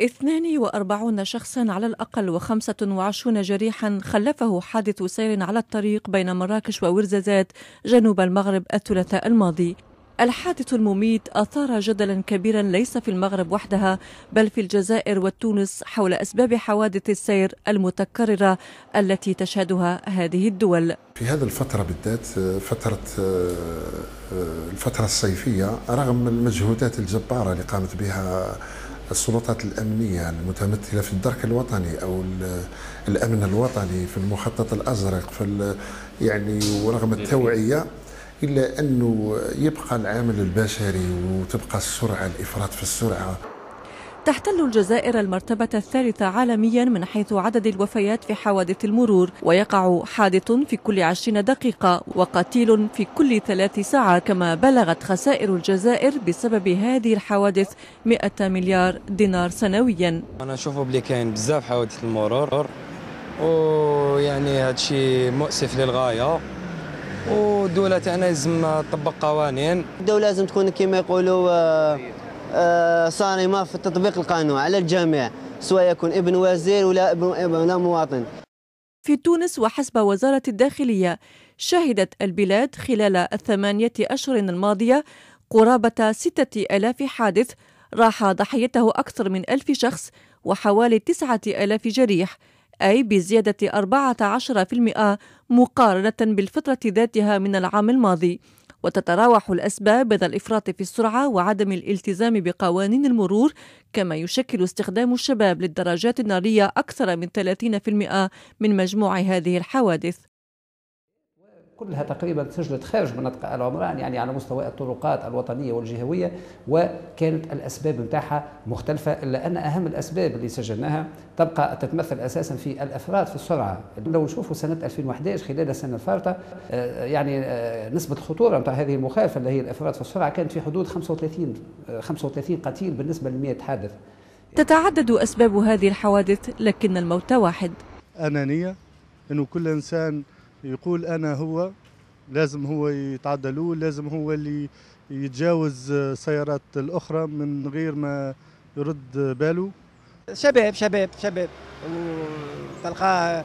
42 شخصا على الأقل و25 جريحا خلفه حادث سير على الطريق بين مراكش وورزازات جنوب المغرب الثلاثاء الماضي الحادث المميت أثار جدلا كبيرا ليس في المغرب وحدها بل في الجزائر وتونس حول أسباب حوادث السير المتكررة التي تشهدها هذه الدول في هذه الفترة بالذات آه، فترة آه، آه، الفترة الصيفية رغم المجهودات الجبارة اللي قامت بها السلطات الأمنية يعني المتمثلة في الدرك الوطني أو الأمن الوطني في المخطط الأزرق في يعني ورغم التوعية إلا أنه يبقى العامل البشري وتبقى السرعة الإفراط في السرعة تحتل الجزائر المرتبة الثالثة عالميا من حيث عدد الوفيات في حوادث المرور ويقع حادث في كل عشرين دقيقة وقتيل في كل ثلاث ساعات كما بلغت خسائر الجزائر بسبب هذه الحوادث 100 مليار دينار سنويا أنا أشوف بلي كاين بزاف حوادث المرور ويعني هذا شيء مؤسف للغاية والدولة تاعنا لازم تطبق قوانين الدولة لازم تكون كما يقولوا آه، آه، صارمه في تطبيق القانون على الجميع سواء يكون ابن وزير ولا ابن ولا مواطن في تونس وحسب وزارة الداخلية شهدت البلاد خلال الثمانية أشهر الماضية قرابة ستة ألاف حادث راح ضحيته أكثر من ألف شخص وحوالي تسعة ألاف جريح أي بزيادة 14% مقارنة بالفترة ذاتها من العام الماضي وتتراوح الأسباب بين الإفراط في السرعة وعدم الالتزام بقوانين المرور كما يشكل استخدام الشباب للدراجات النارية أكثر من 30% من مجموع هذه الحوادث كلها تقريبا سجلت خارج منطقة العمران يعني على مستوى الطرقات الوطنية والجهوية وكانت الأسباب نتاعها مختلفة إلا أن أهم الأسباب اللي سجلناها تبقى تتمثل أساسا في الأفراد في السرعة لو نشوفوا سنة 2011 خلال السنة الفارطة آه، يعني آه، نسبة الخطورة نتاع هذه المخالفة اللي هي الأفراد في السرعة كانت في حدود 35 35 آه، قتيل بالنسبة ل 100 حادث تتعدد أسباب هذه الحوادث لكن الموت واحد أنانية أنه كل إنسان يقول انا هو لازم هو يتعدى له لازم هو اللي يتجاوز السيارات الاخرى من غير ما يرد باله شباب شباب شباب وتلقاه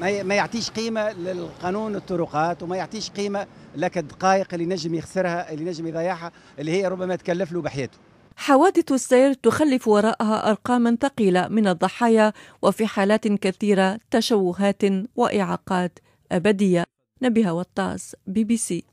ما يعطيش قيمه للقانون الطرقات وما يعطيش قيمه لك الدقائق اللي نجم يخسرها اللي نجم يضيعها اللي هي ربما تكلف له بحياته حوادث السير تخلف وراءها ارقاما ثقيله من الضحايا وفي حالات كثيره تشوهات واعاقات الأبدية نبيها وطاس بي بي سي